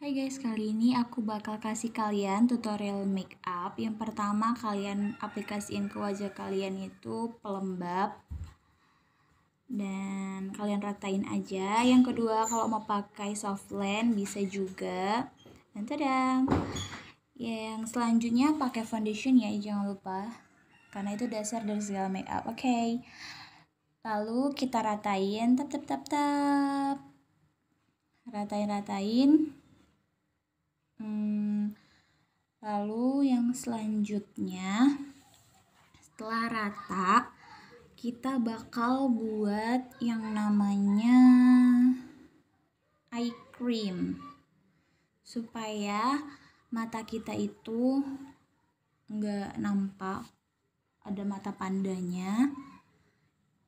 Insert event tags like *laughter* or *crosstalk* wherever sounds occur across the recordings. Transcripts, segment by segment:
Hai guys, kali ini aku bakal kasih kalian tutorial make up. Yang pertama kalian aplikasiin ke wajah kalian itu pelembab dan kalian ratain aja. Yang kedua kalau mau pakai soft lens bisa juga. Dan tadam. Yang selanjutnya pakai foundation ya, jangan lupa. Karena itu dasar dari segala make up. Oke. Okay. Lalu kita ratain tap tap tap tap. Ratain-ratain selanjutnya setelah rata kita bakal buat yang namanya eye cream supaya mata kita itu nggak nampak ada mata pandanya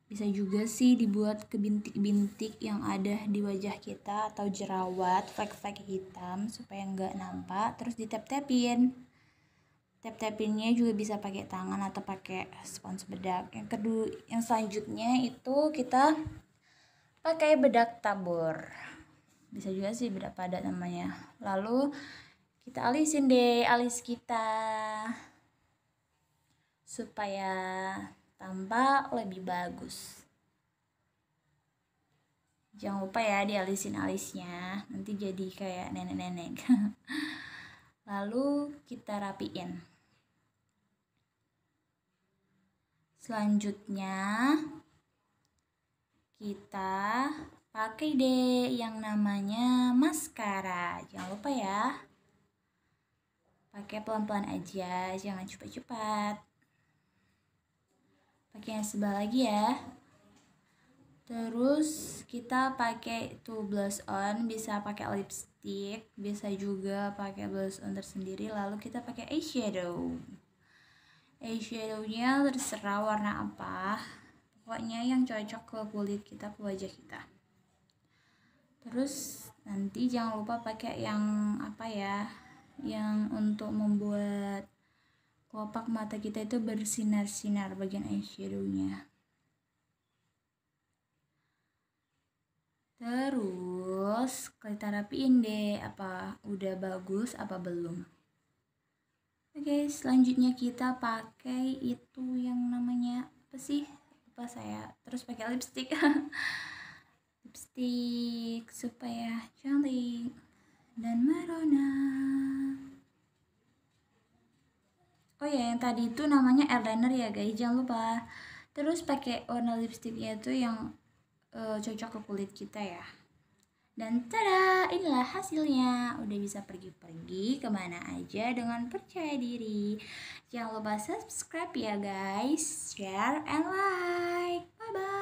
bisa juga sih dibuat ke bintik-bintik yang ada di wajah kita atau jerawat, flek-flek hitam supaya nggak nampak, terus ditep-tepin tap-tapinnya juga bisa pakai tangan atau pakai spons bedak yang kedua yang selanjutnya itu kita pakai bedak tabur bisa juga sih bedak padat namanya lalu kita alisin deh alis kita supaya tampak lebih bagus jangan lupa ya dialisin alisnya nanti jadi kayak nenek-nenek *laughs* lalu kita rapiin selanjutnya kita pakai deh yang namanya maskara jangan lupa ya pakai pelan-pelan aja jangan cepat-cepat pakai yang sebelah lagi ya Terus kita pakai tuh blush on, bisa pakai lipstick, bisa juga pakai blush on tersendiri. Lalu kita pakai eyeshadow. Eyeshadownya terserah warna apa, pokoknya yang cocok ke kulit kita, ke wajah kita. Terus nanti jangan lupa pakai yang apa ya, yang untuk membuat kelopak mata kita itu bersinar-sinar bagian eyeshadownya. Terus kita rapiin deh apa udah bagus apa belum. Oke, selanjutnya kita pakai itu yang namanya apa sih? Lupa saya. Terus pakai lipstick. *laughs* lipstick supaya cantik dan merona. Oh ya, yang tadi itu namanya eyeliner ya, guys. Jangan lupa. Terus pakai warna lipstiknya itu yang uh, cocok ke kulit kita ya dan tada inilah hasilnya udah bisa pergi-pergi kemana aja dengan percaya diri jangan lupa subscribe ya guys share and like bye bye